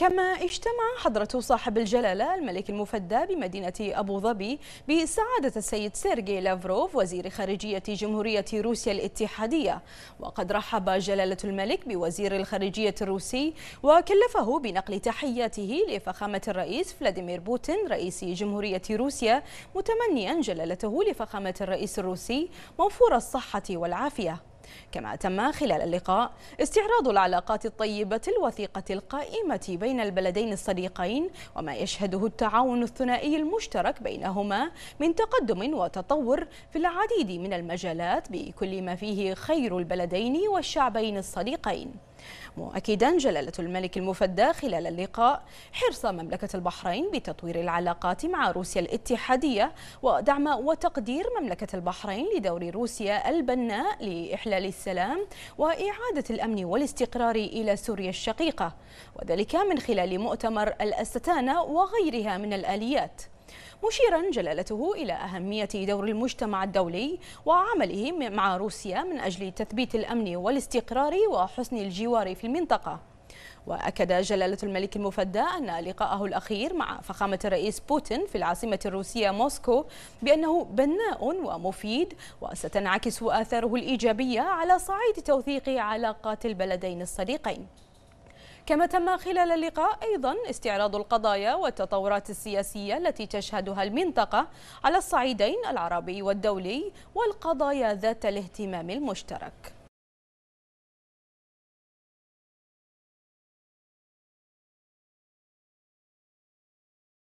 كما اجتمع حضرة صاحب الجلالة الملك المفدى بمدينة أبو ظبي بسعادة السيد سيرجي لافروف وزير خارجية جمهورية روسيا الاتحادية وقد رحب جلالة الملك بوزير الخارجية الروسي وكلفه بنقل تحياته لفخامة الرئيس فلاديمير بوتين رئيس جمهورية روسيا متمنيا جلالته لفخامة الرئيس الروسي موفور الصحة والعافية كما تم خلال اللقاء استعراض العلاقات الطيبة الوثيقة القائمة بين البلدين الصديقين وما يشهده التعاون الثنائي المشترك بينهما من تقدم وتطور في العديد من المجالات بكل ما فيه خير البلدين والشعبين الصديقين مؤكدا جلالة الملك المفدى خلال اللقاء حرص مملكة البحرين بتطوير العلاقات مع روسيا الاتحادية ودعم وتقدير مملكة البحرين لدور روسيا البناء لإحلال السلام وإعادة الأمن والاستقرار إلى سوريا الشقيقة وذلك من خلال مؤتمر الأستانة وغيرها من الآليات مشيرا جلالته إلى أهمية دور المجتمع الدولي وعمله مع روسيا من أجل تثبيت الأمن والاستقرار وحسن الجوار في المنطقة وأكد جلالة الملك المفدى أن لقاءه الأخير مع فخامة الرئيس بوتين في العاصمة الروسية موسكو بأنه بناء ومفيد وستنعكس آثاره الإيجابية على صعيد توثيق علاقات البلدين الصديقين كما تم خلال اللقاء أيضا استعراض القضايا والتطورات السياسية التي تشهدها المنطقة على الصعيدين العربي والدولي والقضايا ذات الاهتمام المشترك